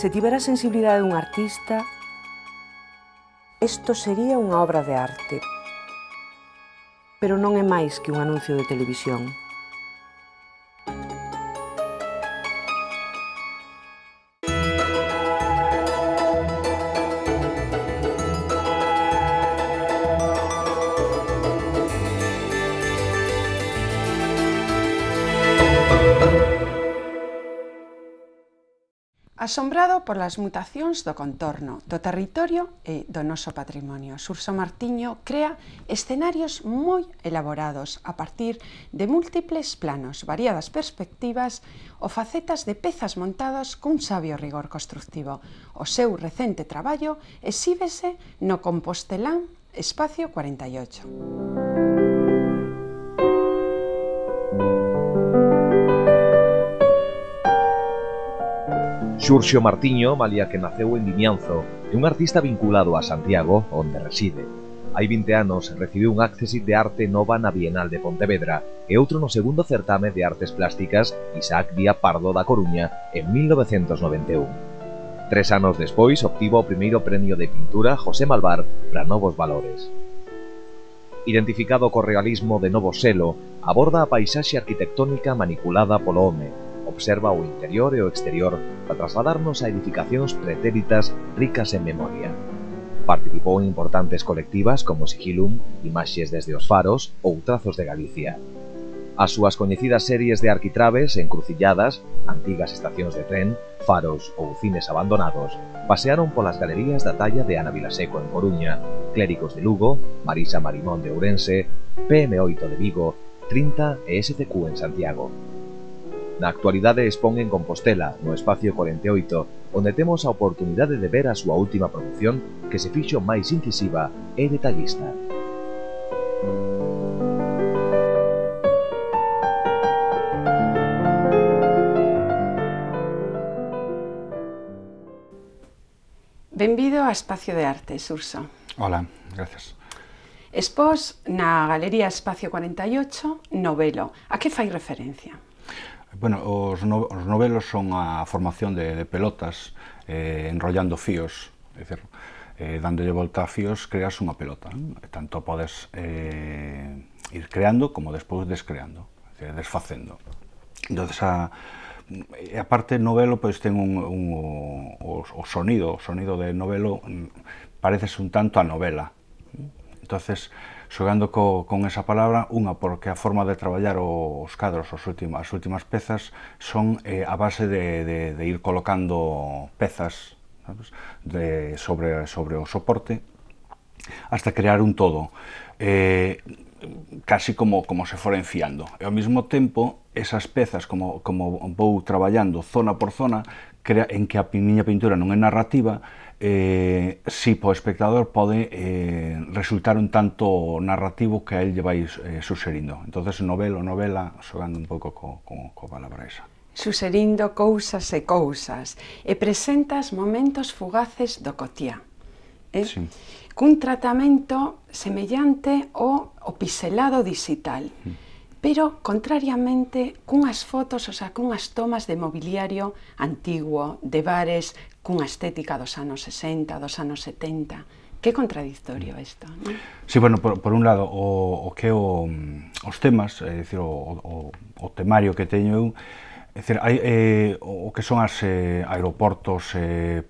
Se tivera a sensibilidade dun artista, isto sería unha obra de arte. Pero non é máis que un anuncio de televisión. Asombrado polas mutacións do contorno, do territorio e do noso patrimonio, Surso Martiño crea escenarios moi elaborados a partir de múltiples planos, variadas perspectivas ou facetas de pezas montadas cun sabio rigor constructivo. O seu recente traballo exíbese no Compostelán Espacio 48. Xurxo Martiño, malia que naceu en Vimianzo, é un artista vinculado a Santiago, onde reside. Hai 20 anos recibiu un accesit de Arte Nova na Bienal de Pontevedra e outro no segundo certame de artes plásticas Isaac Díaz Pardo da Coruña en 1991. Tres anos despois obtivo o primeiro premio de pintura José Malvar para Novos Valores identificado co realismo de novo selo, aborda a paisaxe arquitectónica manipulada polo home, observa o interior e o exterior para trasladarnos a edificacións pretéritas ricas en memoria. Participou en importantes colectivas como Sigilum, Imaxes desde os Faros ou Trazos de Galicia. As súas coñecidas series de arquitraves, encrucilladas, antigas estacións de tren, faros ou cines abandonados, pasearon polas galerías da talla de Ana Vilaseco en Coruña, Clérigos de Lugo, Marisa Marimón de Ourense, PM8 de Vigo, 30 e STQ en Santiago. Na actualidade expón en Compostela, no Espacio 48, onde temos a oportunidade de ver a súa última produción que se fixo máis incisiva e detallista. Benvido a Espacio de Arte, Surso. Hola, gracias. Expós na Galería Espacio 48, novelo. A que fai referencia? Bueno, os, no, os novelos son a formación de, de pelotas eh, enrollando fíos, é dicir, eh, dándolle volta a fíos creas unha pelota. Eh? Tanto podes eh, ir creando como despois descreando, é dicir, desfacendo. Entón, a, e aparte novelo pois ten un, un o, o sonido, o sonido de novelo mm, parece un tanto a novela. Entonces, xogando co, con esa palabra, unha porque a forma de traballar os cadros, os últimos, as últimas pezas, son eh, a base de, de, de ir colocando pezas sabes? De, sobre, sobre o soporte hasta crear un todo. Eh, casi como, como se for enfiando. E ao mesmo tempo, esas pezas, como, como vou traballando zona por zona, crea, en que a miña pintura non é narrativa, eh, si po o espectador pode eh, resultar un tanto narrativo que a él lle vai eh, suxerindo. entonces novelo, novela, xogando un pouco co, co, co palabra esa suxerindo cousas e cousas, e presentas momentos fugaces do cotía. Eh? Sí cun tratamento semellante ao, ao piselado digital. Mm. Pero, contrariamente, cunhas fotos, ou sea, cunhas tomas de mobiliario antiguo, de bares, cunha estética dos anos 60, dos anos 70. Que contradictorio mm. isto, Si, Sí, bueno, por, por un lado, o, o que o, os temas, é dicir, o, o, o temario que teño eu, É dicir, hai, eh, o que son as eh, aeroportos, eh,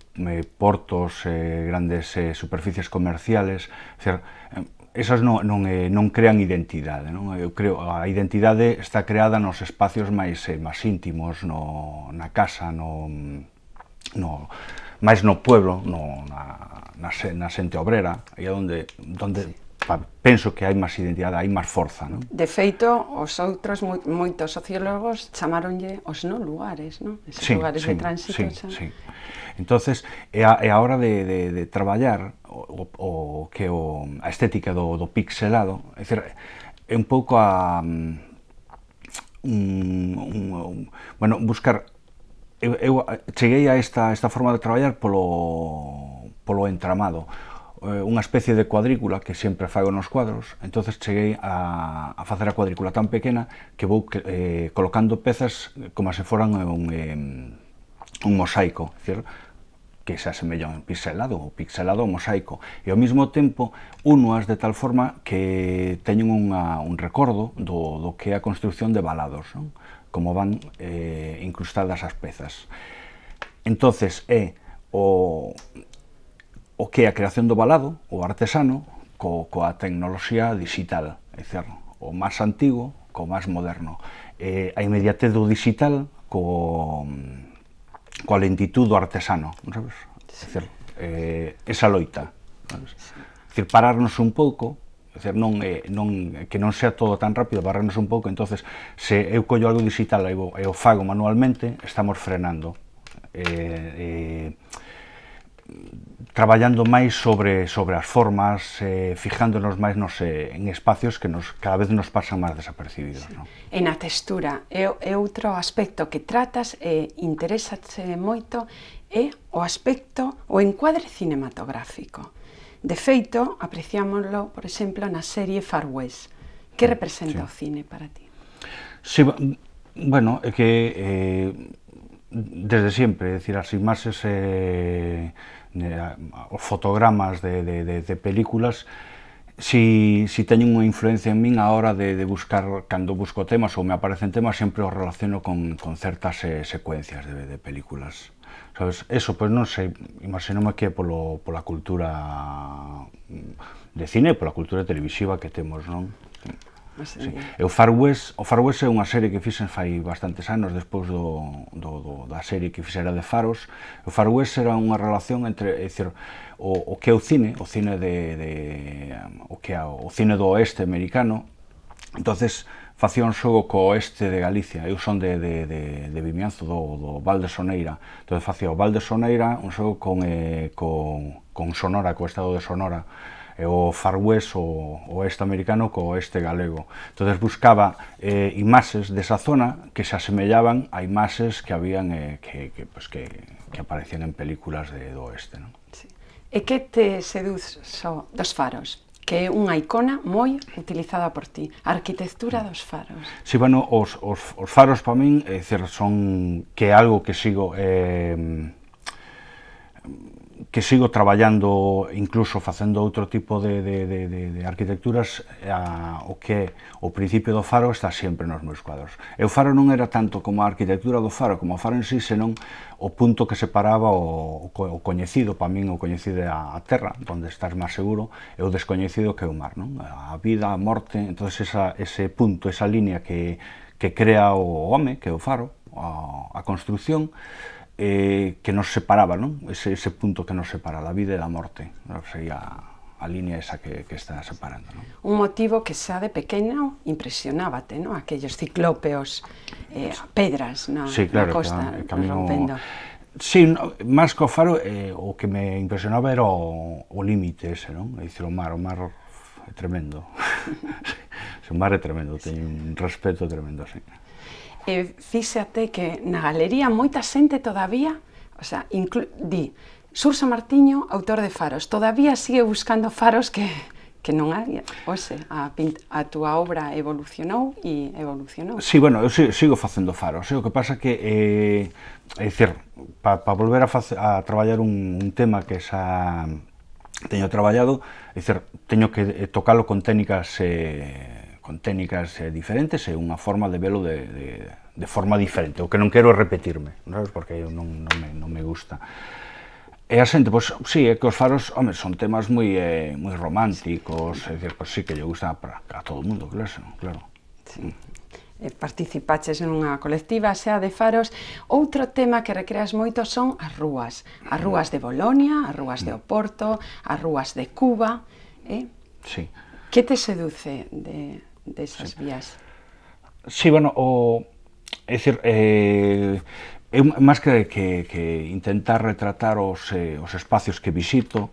portos, eh, grandes eh, superficies comerciales, é dicir, eh, esas non, non, eh, non crean identidade. Non? Eu creo a identidade está creada nos espacios máis, eh, máis íntimos, no, na casa, no, no, máis no pueblo, no, na, na, na xente obrera, aí é onde, onde sí penso que hai máis identidade, hai máis forza, non? De feito, os outros moitos sociólogos chamaronlle os non lugares, non? Esos sí, lugares sí, de tránsito. Sí, xa. sí. Entonces, é a, é a hora de, de, de traballar o, o que o, a estética do, do pixelado, é dicir, é un pouco a um, un, un, bueno, buscar eu, eu cheguei a esta, esta forma de traballar polo, polo entramado, Eh, unha especie de cuadrícula que sempre fago nos cuadros, entonces cheguei a, a facer a cuadrícula tan pequena que vou eh, colocando pezas como se foran un, eh, un mosaico, cierto? que se asemella un pixelado, ou pixelado ou mosaico, e ao mesmo tempo unoas de tal forma que teñen unha, un recordo do, do que é a construción de balados, non? como van eh, incrustadas as pezas. Entonces é eh, o o que é a creación do balado, o artesano, co, coa tecnoloxía digital, é dicir, o máis antigo co máis moderno. Eh, a inmediatez do digital co, coa lentitud do artesano, non sabes? É dicir, eh, esa loita. Sabes? É dicir, pararnos un pouco, é dicir, non, eh, non, que non sea todo tan rápido, pararnos un pouco, entonces se eu collo algo digital e o fago manualmente, estamos frenando. Eh, eh, traballando máis sobre, sobre as formas, eh, fijándonos máis nos, eh, en espacios que nos, cada vez nos pasan máis desapercibidos. Sí. No? E na textura, é, é outro aspecto que tratas e eh, interésase moito é o aspecto, o encuadre cinematográfico. De feito, apreciámoslo, por exemplo, na serie Far West. Que representa sí. o cine para ti? Sí, bueno, é que eh, desde sempre, é dicir, as imaxes eh, os fotogramas de, de, de, de películas si, si teñen unha influencia en min a hora de, de buscar, cando busco temas ou me aparecen temas, sempre os relaciono con, con certas eh, secuencias de, de películas. Sabes? Eso, pois pues, non sei, imaginome que é polo, pola cultura de cine, pola cultura televisiva que temos, non? Sí. Eh, o Far West, o Far West é unha serie que fixen fai bastantes anos despois do, do, do da serie que fixera de Faros. O Far West era unha relación entre, é dicir, o, o que é o cine, o cine de, de o que é o cine do oeste americano. Entonces, facía un xogo co oeste de Galicia. Eu son de, de, de, de Vimianzo, do, do Val de Soneira. Entón, facía o Val de Soneira un xogo con, eh, con, con Sonora, co estado de Sonora o Far West o oeste americano co oeste galego. entonces buscaba eh, imaxes desa zona que se asemellaban a imaxes que habían eh, que, que, pues, que, que aparecían en películas de, do oeste. ¿no? Sí. E que te seduz so dos faros? que é unha icona moi utilizada por ti, a arquitectura dos faros. Sí, bueno, os, os, os faros para min dicir, son que é algo que sigo eh, que sigo traballando incluso facendo outro tipo de, de, de, de, de arquitecturas a, o que o principio do faro está sempre nos meus cuadros. E o faro non era tanto como a arquitectura do faro, como o faro en sí, senón o punto que separaba o, o coñecido, para min o coñecido é a terra, onde estás máis seguro, e o descoñecido que é o mar, non? A vida, a morte, entón esa, ese punto, esa línea que, que crea o home, que é o faro, a, a construción, eh, que nos separaba, non? Ese, ese punto que nos separa, a vida e da morte, non? sería a línea esa que, que está separando. Non? Un motivo que xa de pequeno impresionábate, non? Aquellos ciclópeos, eh, pedras na, sí, claro, na costa, que, que camino... rompendo. Sí, no, máis que o faro, eh, o que me impresionaba era o, o límite ese, non? É dicir, o mar, o mar é tremendo. o mar é tremendo, teño un respeto tremendo, sí. E fíxate que na galería moita xente todavía, o sea, inclu, di, Surso Martiño, autor de Faros, todavía sigue buscando faros que que non hai, hoxe, a, pint, a túa obra evolucionou e evolucionou. Sí, bueno, eu sigo, sigo facendo faros, o que pasa que, eh, é dicir, para pa volver a, face, a traballar un, un tema que xa teño traballado, é dicir, teño que eh, tocalo con técnicas eh, con técnicas eh, diferentes e unha forma de velo de, de, de forma diferente. O que non quero é repetirme, sabes? porque eu non, non, me, non me gusta. E a xente, pois, sí, é que os faros, home, son temas moi eh, moi románticos, é dicir, pois sí que lle gusta para, a todo o mundo, claro, claro. Sí. Eh, participaches en unha colectiva xa de faros. Outro tema que recreas moito son as rúas. As rúas de Bolonia, as rúas de Oporto, as rúas de Cuba. Eh? Sí. Que te seduce de, desas sí. vías. Sí, bueno, o... É dicir, eh, eu máis que, que, que intentar retratar os, eh, os espacios que visito,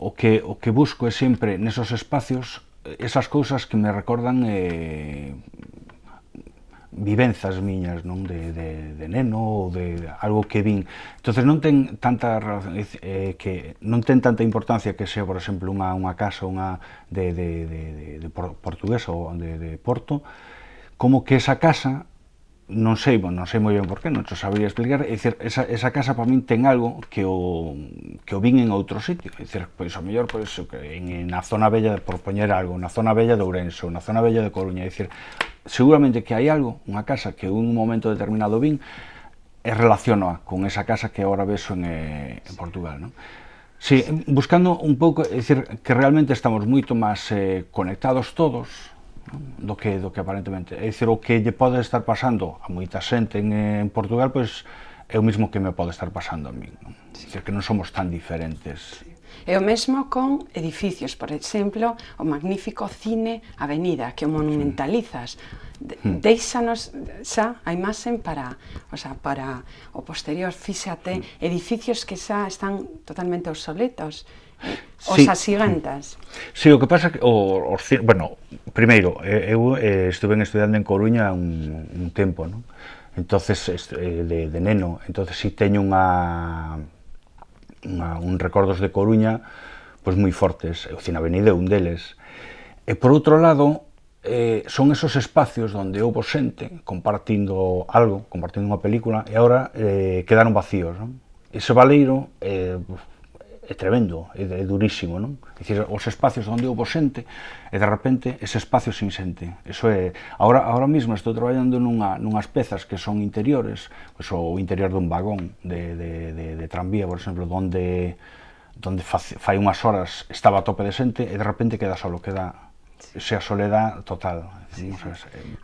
o que, o que busco é sempre nesos espacios eh, esas cousas que me recordan eh, vivenzas miñas, non, de, de, de neno ou de algo que vin. Entonces non ten tanta eh, eh, que non ten tanta importancia que sea, por exemplo, unha unha casa unha de de de, de, de portuguesa ou de, de Porto, como que esa casa non sei, bon, non sei moi ben por que, non te sabría explicar, é dicir, esa, esa casa para min ten algo que o, que o vin en outro sitio, é dicir, pois o mellor, pois, en, na zona bella, por poñer algo, na zona bella de Ourense, na zona bella de Coruña, é dicir, seguramente que hai algo, unha casa que un momento determinado vin, e -a con esa casa que agora vexo en, en Portugal, non? Sí, buscando un pouco, é dicir, que realmente estamos moito máis eh, conectados todos, do que do que aparentemente. É dicir, o que lle pode estar pasando a moita xente en, en Portugal, pois é o mesmo que me pode estar pasando a min. Non? Sí. Dicir, que non somos tan diferentes. É o mesmo con edificios, por exemplo, o magnífico cine Avenida, que o monumentalizas. De, deixanos xa a imaxen para, o sea, para o posterior, fíxate, edificios que xa están totalmente obsoletos, Os sí. asigantas. Sí, o que pasa que o, os, bueno, primeiro, eh, eu eh, estuve estudando en Coruña un, un tempo, non? Entonces eh, de, de neno, entonces si sí teño unha, unha un recordos de Coruña pois pues, moi fortes, o Avenida é un deles. E por outro lado, eh, son esos espacios onde houve xente compartindo algo, compartindo unha película, e agora eh, quedaron vacíos. Non? Ese valeiro eh, é tremendo, é, é durísimo, non? É dicir, os espacios onde houve xente e de repente ese espacio sin xente. Eso é, ahora, ahora mesmo estou traballando nunha, nunhas pezas que son interiores, pois, o interior dun vagón de, de, de, de tranvía, por exemplo, onde donde fai unhas horas estaba a tope de xente e de repente queda solo, queda sí. sea soledad total. Sí.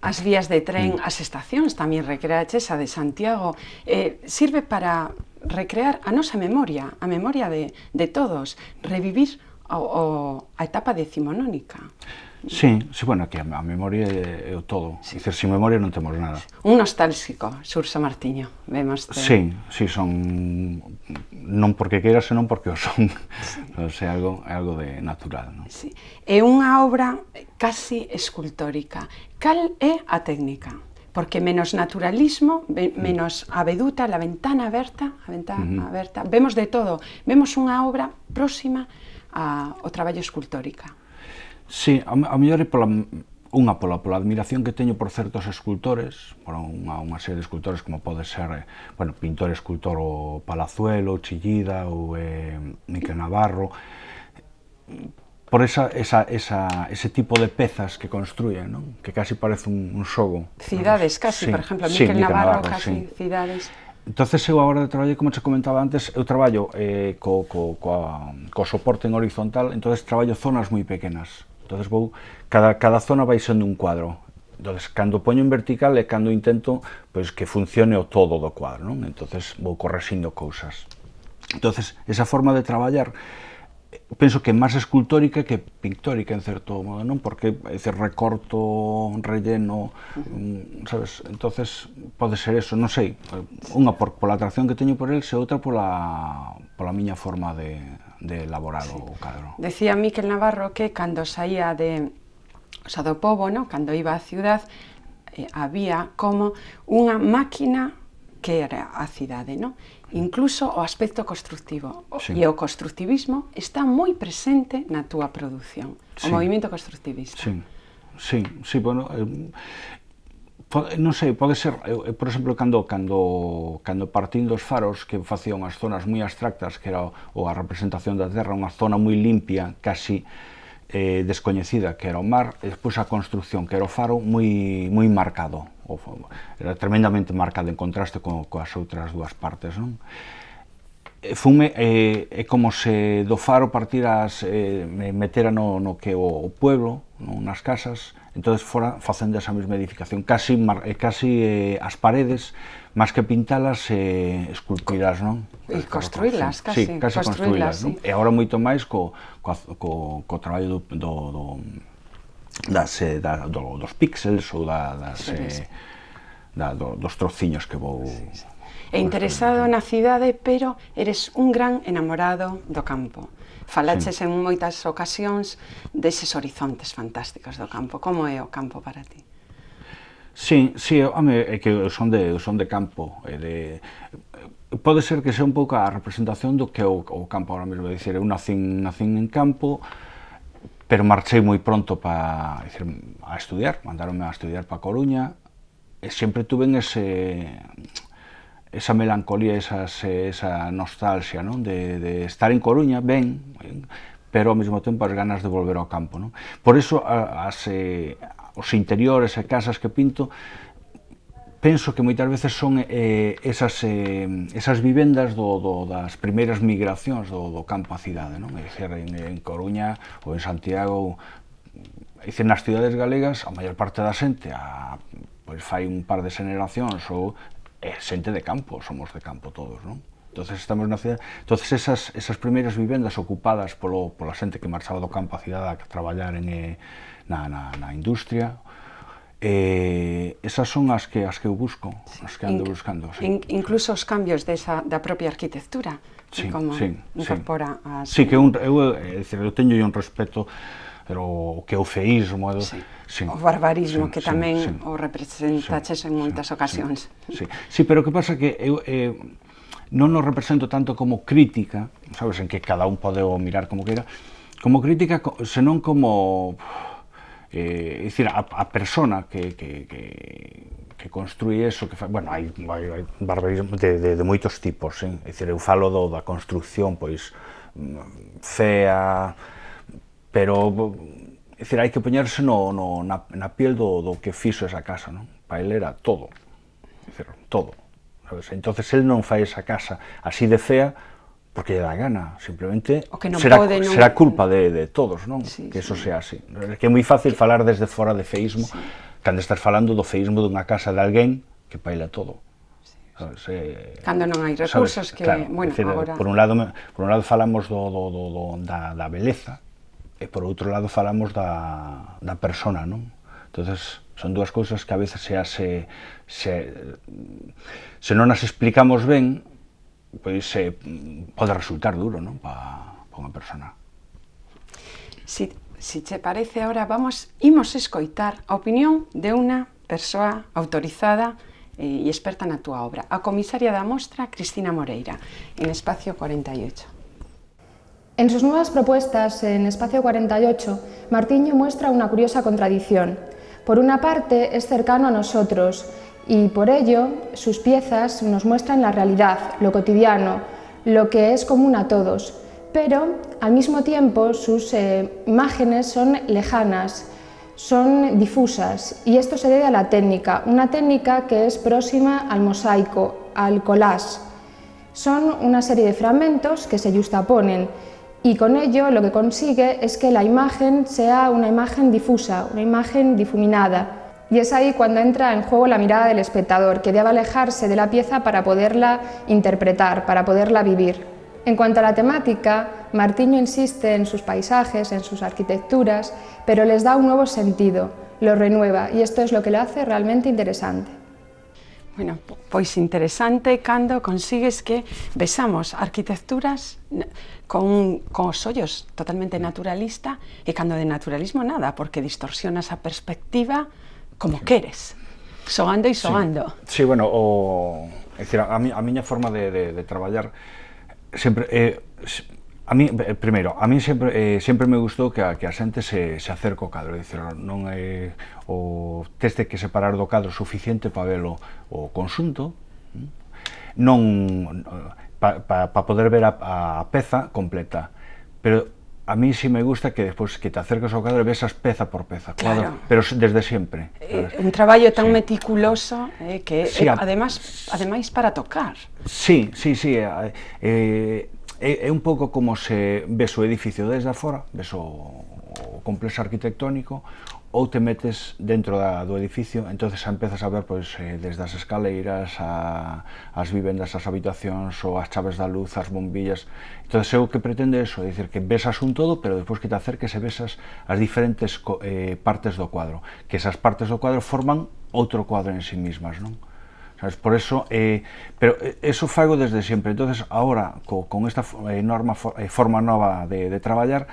as vías de tren, as estacións tamén recreaches, a de Santiago, eh, sirve para recrear a nosa memoria, a memoria de, de todos, revivir o, o, a etapa decimonónica. Sí, sí, bueno, que a memoria é o todo. Sí. Dicer, sin memoria non temos nada. Un nostálxico, Xurxo Martiño, vemos. Te... Sí, sí, son non porque queira, senón porque o son. Sí. O sea, algo, algo de natural, non? Sí. É unha obra casi escultórica. Cal é a técnica? porque menos naturalismo, mm. menos veduta, la ventana aberta, a ventana mm-hmm. aberta, vemos de todo, vemos unha obra próxima a, ao traballo escultórica. Sí, a, a mellor é pola, unha pola, pola admiración que teño por certos escultores, por unha, unha serie de escultores como pode ser, eh, bueno, pintor, escultor o Palazuelo, Chillida ou eh, Miquel Navarro, por esa, esa, esa, ese tipo de pezas que construen, non? que casi parece un, un xogo. Cidades, ¿no? casi, sí, por exemplo, Miquel sí, Navarro, Navarro, casi sí. cidades. Entonces eu agora de traballo, como te comentaba antes, eu traballo eh, co, co, co, co soporte en horizontal, entonces traballo zonas moi pequenas. Entonces vou, cada, cada zona vai sendo un cuadro. Entonces, cando poño en vertical é cando intento pois, que funcione o todo do cuadro, non? Entonces vou correxindo cousas. Entonces, esa forma de traballar penso que é máis escultórica que pictórica en certo modo, non? Porque ese recorto, relleno, sabes? Entonces pode ser eso, non sei, unha por, pola atracción que teño por el, se outra pola pola miña forma de de elaborar sí. o cadro. Decía Miquel Navarro que cando saía de o sea, do pobo, non? Cando iba á ciudad, eh, había como unha máquina que era a cidade, non? incluso o aspecto constructivo. Sí. E o constructivismo está moi presente na túa produción, o movimento constructivista. Sí, sí, sí bueno, eh, non sei, pode ser, eu, por exemplo, cando, cando, cando partín dos faros que facía unhas zonas moi abstractas, que era o, o a representación da Terra, unha zona moi limpia, casi eh, descoñecida, que era o mar, e despois a construcción, que era o faro, moi, moi marcado, o, era tremendamente marcada en contraste co, coas outras dúas partes, non? Fume, eh, é como se do faro partir as eh, metera no, no que o, o pueblo, non, nas casas, entonces fora facendo esa mesma edificación, casi, mar, casi eh, as paredes, máis que pintalas, eh, esculpidas, non? E construílas, casi. Sí, casi construílas, non? Sí. E agora moito máis co, co, co, co traballo do, do, do das, eh, da, do, dos píxeles ou da, das, eh, da, do, dos trociños que vou... Sí, sí. E interesado na cidade, pero eres un gran enamorado do campo. Falaches sí. en moitas ocasións deses horizontes fantásticos do campo. Como é o campo para ti? Sí, sí, home, é que son de, son de campo, é de, pode ser que sea un pouco a representación do que é o, o campo ahora mesmo, é dicir, eu nacín, nacín en campo, pero marchei moi pronto para dicir, a estudiar, mandaronme a estudiar para Coruña, e sempre tuve ese esa melancolía, esas, esa nostalgia, non? De, de estar en Coruña, ben, ben, pero ao mesmo tempo as ganas de volver ao campo, non? Por iso as, as eh, os interiores e casas que pinto penso que moitas veces son eh, esas, eh, esas vivendas do, do, das primeiras migracións do, do campo á cidade, non? É dicir, en, en Coruña ou en Santiago, é dicir, nas cidades galegas, a maior parte da xente a, pois, fai un par de xeneracións ou é xente de campo, somos de campo todos, non? entonces estamos na cidade, entonces esas, esas primeiras vivendas ocupadas polo, pola xente que marchaba do campo á cidade a traballar en, eh, na, na, na industria eh, esas son as que as que eu busco, as que ando in, buscando. Sí. In, incluso os cambios desa, da propia arquitectura, sí, como sí, incorpora sí. as... Sí, que un, eu, é decir, eu teño un respeto pero o que o feísmo, sí. Sí. o barbarismo sí, que tamén sí, sí. o representaches sí, en moitas sí, ocasións. Sí, sí. sí, pero o que pasa que eu eh, non o represento tanto como crítica, sabes, en que cada un pode o mirar como queira, como crítica, senón como que, é dicir, a, a persona que, que, que, que construí eso, que fa, bueno, hai, hai, hai barbarismo de, de, de moitos tipos, eh? é dicir, eu falo do, da construcción, pois, mm, fea, pero, é dicir, hai que poñerse no, no, na, na piel do, do que fixo esa casa, non? Para ele era todo, é dicir, todo. Sabes? Entonces, el non fai esa casa así de fea, porque lle da gana, simplemente o que non será, pode, non... será culpa de, de todos, non? Sí, que eso sí. sea así. É que é moi fácil falar desde fora de feísmo, sí. cando estás falando do feísmo dunha casa de alguén que paila todo. Sí, Sabes, eh, cando non hai recursos sabes, que, claro, bueno, decir, agora... Por un lado, por un lado falamos do, do, do, do da, da beleza, e por outro lado falamos da, da persona, non? Entonces, son dúas cousas que a veces se, se, se, se non as explicamos ben, pois eh, pode resultar duro, non, para pa unha persona. Si, si che parece, ahora vamos, imos escoitar a opinión de unha persoa autorizada eh, e experta na túa obra, a comisaria da mostra Cristina Moreira, en Espacio 48. En sus nuevas propuestas en Espacio 48, Martiño muestra una curiosa contradicción. Por una parte, es cercano a nosotros, y por ello sus piezas nos muestran la realidad, lo cotidiano, lo que es común a todos, pero al mismo tiempo sus eh, imágenes son lejanas, son difusas y esto se debe a la técnica, una técnica que es próxima al mosaico, al collage. Son una serie de fragmentos que se justaponen y con ello lo que consigue es que la imagen sea una imagen difusa, una imagen difuminada. Y es ahí cuando entra en juego la mirada del espectador, que debe alejarse de la pieza para poderla interpretar, para poderla vivir. En cuanto a la temática, Martiño insiste en sus paisajes, en sus arquitecturas, pero les da un nuevo sentido, lo renueva, y esto es lo que lo hace realmente interesante. Bueno, pues interesante cuando consigues que besamos arquitecturas con, con totalmente naturalista y cuando de naturalismo nada, porque distorsiona esa perspectiva, como queres, soando e soando. Sí, sí bueno, o... É dicir, a, mi, a miña forma de, de, de traballar sempre eh, a mí, eh, primeiro, a mí sempre, eh, sempre me gustou que a, que a xente se, se acerque ao cadro, dicir, non é o teste que separar do cadro suficiente para ver o, o consunto, mm, non para pa, pa poder ver a, a peza completa, pero a mí sí me gusta que despois que te acercas ao cuadro ves vesas peza por peza, claro. cuadro, pero desde sempre. Eh, un traballo tan sí. meticuloso eh, que eh, sí, eh, a... además ademais para tocar. Sí, sí, sí, eh, eh, é, eh, un pouco como se ves o edificio desde afora, ves o, o complexo arquitectónico, ou te metes dentro da, do edificio, entonces xa empezas a ver pois, eh, desde as escaleiras, a, as vivendas, as habitacións, ou as chaves da luz, as bombillas. entonces o que pretende eso, é dicir, que besas un todo, pero despois que te acerques e besas as diferentes eh, partes do cuadro, que esas partes do cuadro forman outro cuadro en sí mismas, non? Sabes? Por eso, eh, pero eh, eso fago desde sempre. entonces agora, co, con esta eh, norma, eh, forma nova de, de traballar,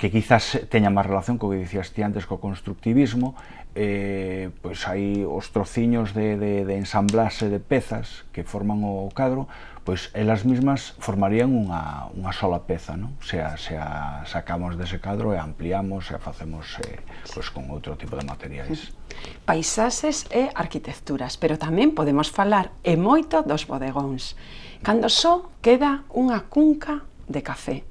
que quizás teña máis relación co que dicías ti antes co constructivismo, eh, pois hai os trociños de, de, de ensamblase de pezas que forman o cadro, pois elas mismas formarían unha, unha sola peza, non? Se a, se a sacamos dese cadro e ampliamos e a facemos eh, pois con outro tipo de materiais. Paisaxes e arquitecturas, pero tamén podemos falar e moito dos bodegóns, cando só queda unha cunca de café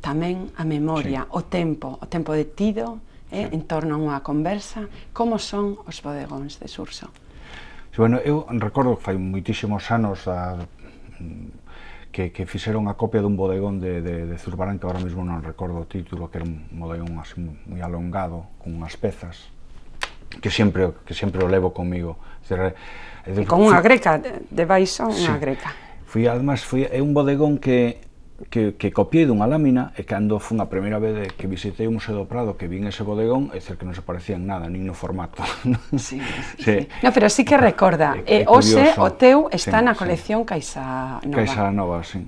tamén a memoria, sí. o tempo, o tempo detido eh, sí. en torno a unha conversa, como son os bodegóns de Surso. Sí, bueno, eu recordo que fai moitísimos anos a, mm, que, que fixeron a copia dun bodegón de, de, de Zurbarán, que agora mesmo non recordo o título, que era un bodegón así moi alongado, con unhas pezas, que sempre que sempre o levo comigo. Dizer, e con unha greca de baixo, unha sí. greca. Fui, además, fui, é un bodegón que que, que copiei dunha lámina e cando fun a primeira vez que visitei o Museo do Prado que vin ese bodegón, é cerca que non se parecían nada, nin no formato. Sí, sí, sí. No, pero sí que ah, recorda, é, é, eh, ose hoxe o teu está sí, na colección sí. Caixa Nova. Caixa Nova, sí.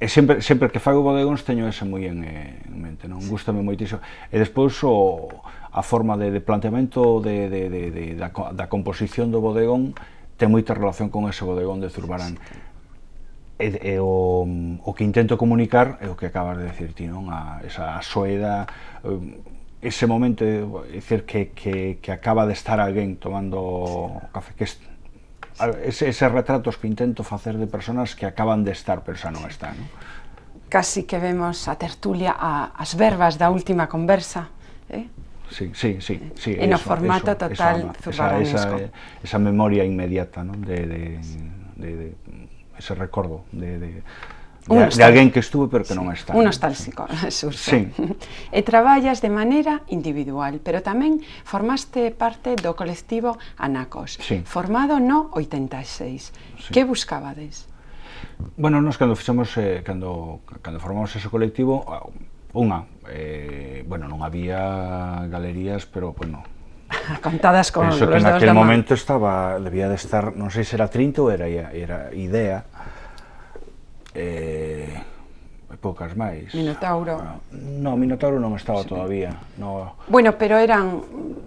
E sempre, sempre que fago bodegóns teño ese moi en, eh, en mente, non? Sí. Gústame moitísimo. E despois o, a forma de, de planteamento de, de, de, de, da, da composición do bodegón ten moita relación con ese bodegón de Zurbarán. Sí, sí e, e o, o que intento comunicar é o que acabas de decir ti, non? A, esa a soeda, eh, ese momento, é dicir, que, que, que acaba de estar alguén tomando café, que é ese, ese retratos que intento facer de personas que acaban de estar, pero xa non están, non? Casi que vemos a tertulia, a, as verbas da última conversa, eh? sí, sí, sí, sí en eso, o formato eso, total esa, esa, esa, esa memoria inmediata ¿no? de, de, de, de ese recordo de, de de, de alguén que estuve pero que sí, non está. Un nostálxico, surge. Sí. E traballas de maneira individual, pero tamén formaste parte do colectivo Anacos, sí. formado no 86. Sí. Que buscabades? Bueno, nós cando fixemos, eh, cando, cando formamos ese colectivo, unha, eh, bueno, non había galerías, pero, bueno, contadas con Penso que naquel momento estaba, debía de estar, non sei se era 30 ou era, era idea, eh, poucas máis. Minotauro. Ah, no, Minotauro non estaba sí. todavía. No. Bueno, pero eran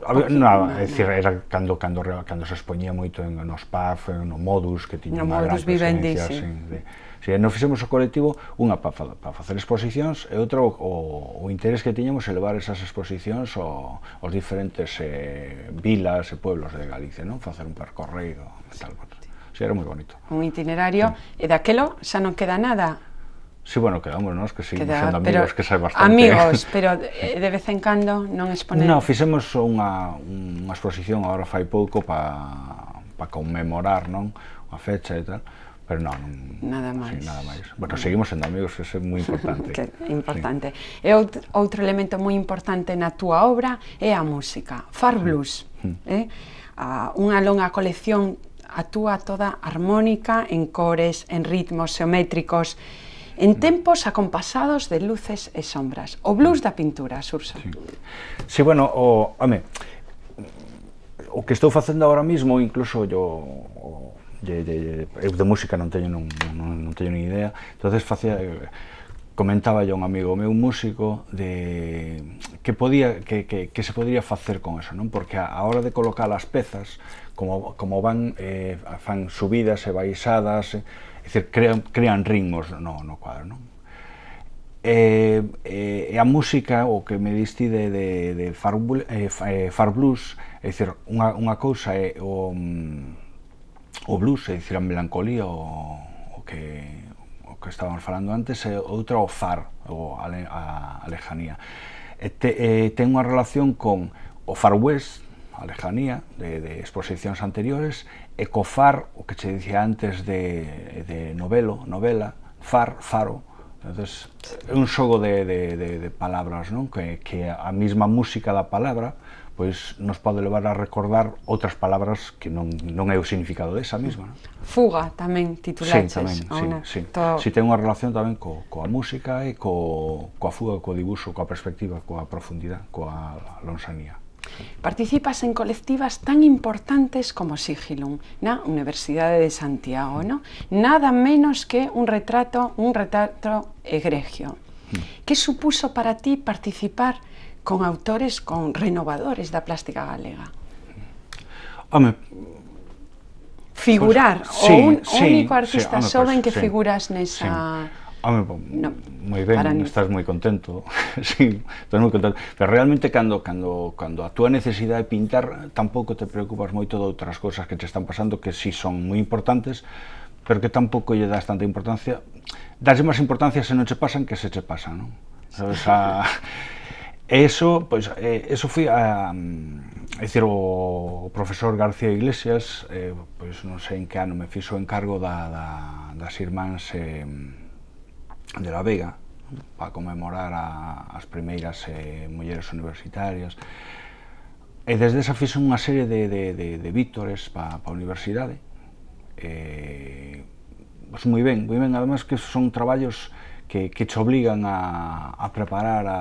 Había, no, é decir, era cando cando cando se expoñía moito en nos PAF, no Modus que tiña no, unha gran presencia, sí, de, sea, nos fixemos o colectivo, unha para pa, facer exposicións e outra o, o, interés que tiñamos levar esas exposicións ao, aos diferentes eh, vilas e pueblos de Galicia, non? Facer un percorreido e tal. Sí. sí, era moi bonito. Un itinerario, sí. e daquelo xa non queda nada. Sí, bueno, quedamos nós, que seguimos sendo amigos, pero, que sai bastante. Amigos, pero de vez en cando non exponer... Non, fixemos unha, unha exposición, agora fai pouco, para pa conmemorar non? a fecha e tal, pero non, non nada máis. Sí, nada máis. Bueno, seguimos sendo amigos, eso é moi importante. que importante. Sí. E outro, outro elemento moi importante na túa obra é a música, far blues, sí. Mm. eh? A, unha longa colección atúa toda armónica en cores, en ritmos xeométricos, en mm. tempos acompasados de luces e sombras. O blues mm. da pintura, Sursa. Sí, sí bueno, o, home, o que estou facendo agora mismo, incluso yo, o, de, de, eu de música non teño non, non, non teño nin idea entonces facía eh, comentaba yo un amigo meu músico de que podía que, que, que se podría facer con eso, non? Porque a, a hora de colocar as pezas, como, como van eh, fan subidas e baixadas, eh, é crean, crean ritmos no, no cuadro, non? E, e, e a música, o que me diste de, de, de far, eh, eh, far blues, é dicir, unha, unha cousa é o... Mm, o blues, é dicir a melancolía o, o que o que estábamos falando antes, é outra o far, o a, a, a lejanía. E te, e, ten unha relación con o far west, a lejanía de, de exposicións anteriores, e co far, o que che dicía antes de, de novelo, novela, far, faro, entonces é un xogo de, de, de, de palabras, non? Que, que a mesma música da palabra pois nos pode levar a recordar outras palabras que non, non é o significado desa mesma. Non? Fuga tamén titulaches. Sí, tamén, sí, una... sí. To... Si ten unha relación tamén co, coa música e co, coa fuga, co dibuixo, coa perspectiva, coa profundidade, coa lonsanía. Participas en colectivas tan importantes como Sigilum, na Universidade de Santiago, ¿no? Nada menos que un retrato, un retrato egregio. Mm. Que supuso para ti participar con autores con renovadores da plástica galega. Home, figurar pues, sí, o un sí, único artista sí, xoven pues, que sí, figuras nesa sí. Home, no, moi ben, para estás moi contento. sí, estás moi contento. Pero realmente cando cando cando a túa necesidade de pintar tampouco te preocupas moito de outras cousas que te están pasando que si sí son moi importantes, pero que tampouco lle das tanta importancia. Dáslle máis importancia se non che pasan que se che pasan, non? Sabes a E eso, pois, eh, eso foi a... É dicir, o profesor García Iglesias, eh, pois non sei en que ano, me fixo encargo da, da, das irmáns eh, de la Vega, para conmemorar a, as primeiras eh, mulleres universitarias. E desde esa fixo unha serie de, de, de, de vítores para pa a universidade. Eh, pois moi ben, moi ben, además que son traballos que, que te obligan a, a preparar a,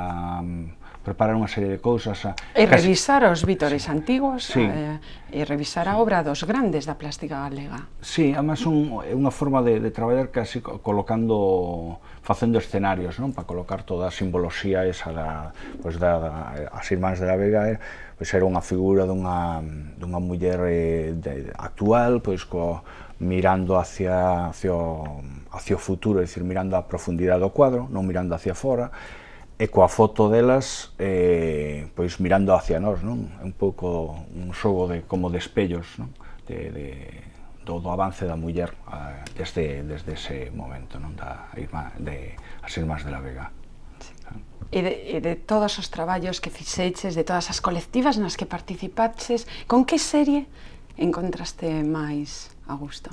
preparar unha serie de cousas. A, e casi... revisar os vítores sí. antigos sí. Eh, e revisar a obra dos grandes da plástica galega. Sí, además un, é unha forma de, de traballar casi colocando facendo escenarios, non? Para colocar toda a simboloxía esa da, pois da, da as irmáns de la Vega, eh, pois era unha figura dunha, dunha muller eh, de, actual, pois co, mirando hacia, hacia, o, hacia o futuro, é dicir, mirando a profundidade do cuadro, non mirando hacia fora, e coa foto delas eh, pois mirando hacia nós, non? É un pouco un xogo de como de espellos, non? De, de, do, do avance da muller a, ah, desde, desde ese momento, non? Da irmá, de as irmás de la Vega. E de, e de todos os traballos que fixeches, de todas as colectivas nas que participaches, con que serie encontraste máis a gusto?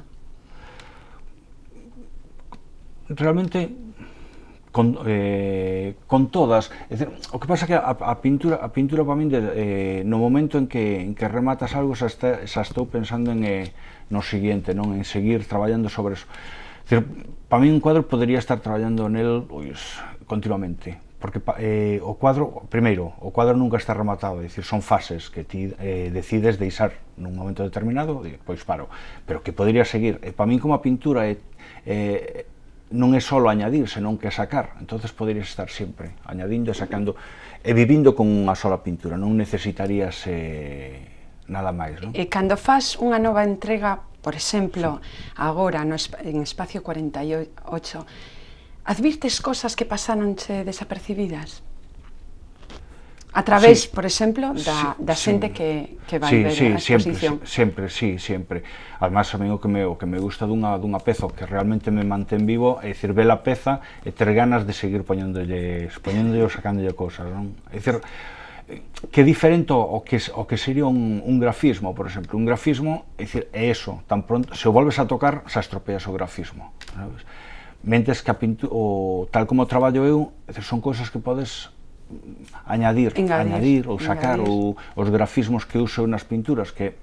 Realmente con, eh, con todas. É o que pasa que a, a pintura, a pintura para min, de, eh, no momento en que, en que rematas algo, xa, está, xa estou pensando en eh, no seguinte, non en seguir traballando sobre eso. É para min un cuadro podría estar traballando nel pois, continuamente, porque eh, o cuadro, primeiro, o cuadro nunca está rematado, é dicir, son fases que ti eh, decides deixar nun momento determinado, e, pois paro, pero que podría seguir. E para min como a pintura é, eh, non é só añadir, senón que sacar. entonces poderes estar sempre añadindo e sacando e vivindo con unha sola pintura, non necesitarías eh, nada máis. Non? E cando faz unha nova entrega, por exemplo, sí. agora no, en Espacio 48, advirtes cosas que pasaronche desapercibidas? A través, sí. por exemplo, da, da xente sí. que, que vai sí, ver sí, a exposición. Sempre, sempre, sí, sempre. Además, a mí o que me, o que me gusta dunha, dunha peza que realmente me mantén vivo é dicir, ver a peza e ter ganas de seguir poñéndolle, poñéndolle ou sacándolle cosas, non? É dicir, que diferente o que, o que sería un, un grafismo, por exemplo. Un grafismo, é dicir, é eso, tan pronto, se o volves a tocar, se estropeas o grafismo. Sabes? Mentes que a pintura, o, tal como traballo eu, dicir, son cousas que podes añadir, Engadir, añadir ou sacar o, os grafismos que uso nas pinturas que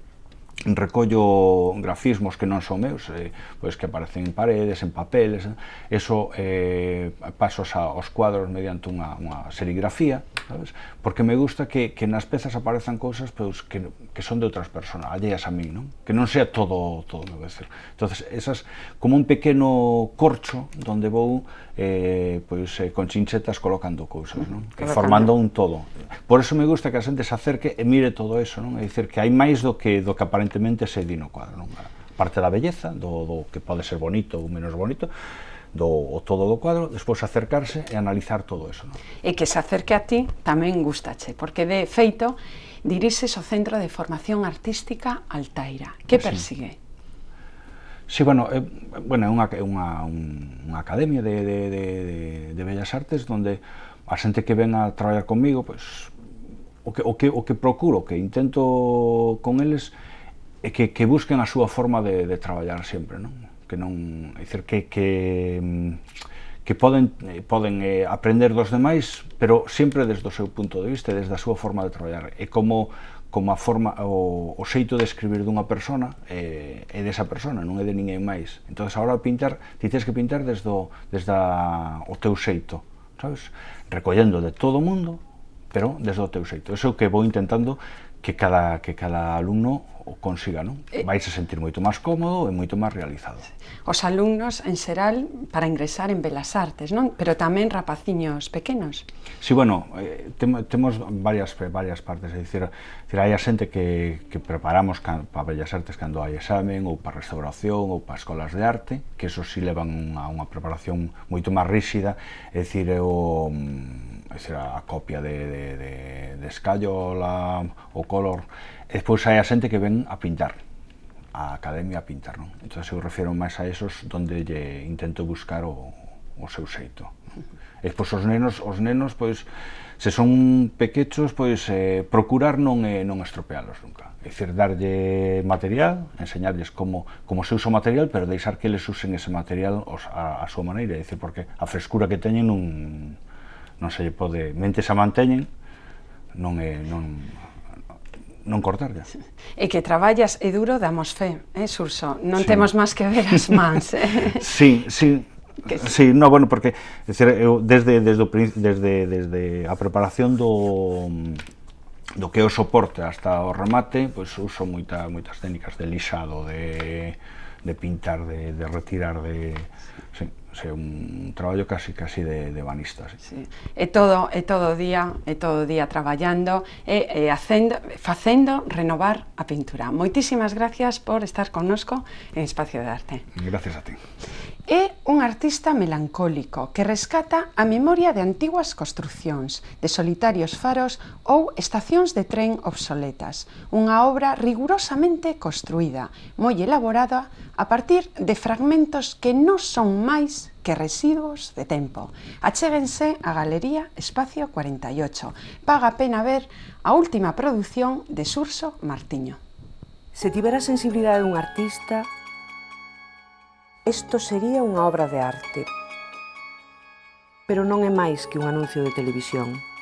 recollo grafismos que non son meus, eh, pois que aparecen en paredes, en papeles, eh, eso eh, pasos a, aos cuadros mediante unha, unha serigrafía, sabes? Porque me gusta que, que nas pezas aparezan cousas pois, que, que son de outras personas, alleas a mí, non? Que non sea todo, todo, me decir. entonces esas, como un pequeno corcho donde vou eh, pois, eh, con chinchetas colocando cousas, non? Que formando un todo. Por eso me gusta que a xente se acerque e mire todo eso, non? É dicir, que hai máis do que, do que aparentemente se di no cuadro, non? Parte da belleza, do, do que pode ser bonito ou menos bonito, do o todo do cuadro, despois acercarse e analizar todo eso. Non? E que se acerque a ti tamén gustache, porque de feito dirixes o Centro de Formación Artística Altaira. Que ah, persigue? Sí. Sí, bueno, é, bueno, é unha, unha, unha academia de, de, de, de Bellas Artes onde a xente que ven a traballar comigo, pois, o, que, o, que, o que procuro, o que intento con eles é que, que busquen a súa forma de, de traballar sempre, non? Que non, é dicir, que, que, que poden, poden eh, aprender dos demais, pero sempre desde o seu punto de vista, desde a súa forma de traballar. É como como a forma o, o xeito de escribir dunha persona é, é desa persona, non é de ninguén máis. Entón, agora pintar, ti tens que pintar desde o, desde a, o teu xeito, sabes? Recollendo de todo o mundo, pero desde o teu xeito. Eso é o que vou intentando que cada, que cada alumno o consiga, non? Eh. Vais a sentir moito máis cómodo e moito máis realizado. Os alumnos, en xeral, para ingresar en Belas Artes, non? Pero tamén rapaciños pequenos. Si, sí, bueno, eh, temos varias, varias partes, é dicir, dicir hai a xente que, que preparamos can, para Belas Artes cando hai examen, ou para restauración, ou para escolas de arte, que eso si sí levan a unha preparación moito máis ríxida, é dicir, o, mm, é dicir, a copia de, de, de, de escallola, o color, E despois hai a xente que ven a pintar, a academia a pintar, non? Entón eu refiro máis a esos onde lle intento buscar o, o seu xeito. E pois os nenos, os nenos pois se son pequechos, pois eh, procurar non eh, non estropealos nunca. É dicir, darlle material, enseñarles como como se usa o material, pero deixar que eles usen ese material os, a, a súa maneira, é dicir, porque a frescura que teñen non non se lle pode, mentes a manteñen, non é non non cortarlle. E que traballas e duro damos fe, eh, Surso? Non sí. temos máis que ver as mans. Eh? sí, sí, que... Sí, no, bueno, porque decir, eu desde desde o, desde desde a preparación do do que o soporte hasta o remate, pois pues, uso moita, moitas técnicas de lixado, de de pintar, de, de retirar, de... Sí, o sea, un traballo casi casi de, de banista. Sí. sí. E todo, e todo o día, e todo o día traballando e, e acendo, facendo renovar a pintura. Moitísimas gracias por estar connosco en Espacio de Arte. Gracias a ti. É un artista melancólico que rescata a memoria de antiguas construcións, de solitarios faros ou estacións de tren obsoletas. Unha obra rigurosamente construída, moi elaborada a partir de fragmentos que non son máis que residuos de tempo. Achéguense a Galería Espacio 48. Paga a pena ver a última produción de Surso Martiño. Se tivera a sensibilidade dun artista, isto sería unha obra de arte. Pero non é máis que un anuncio de televisión.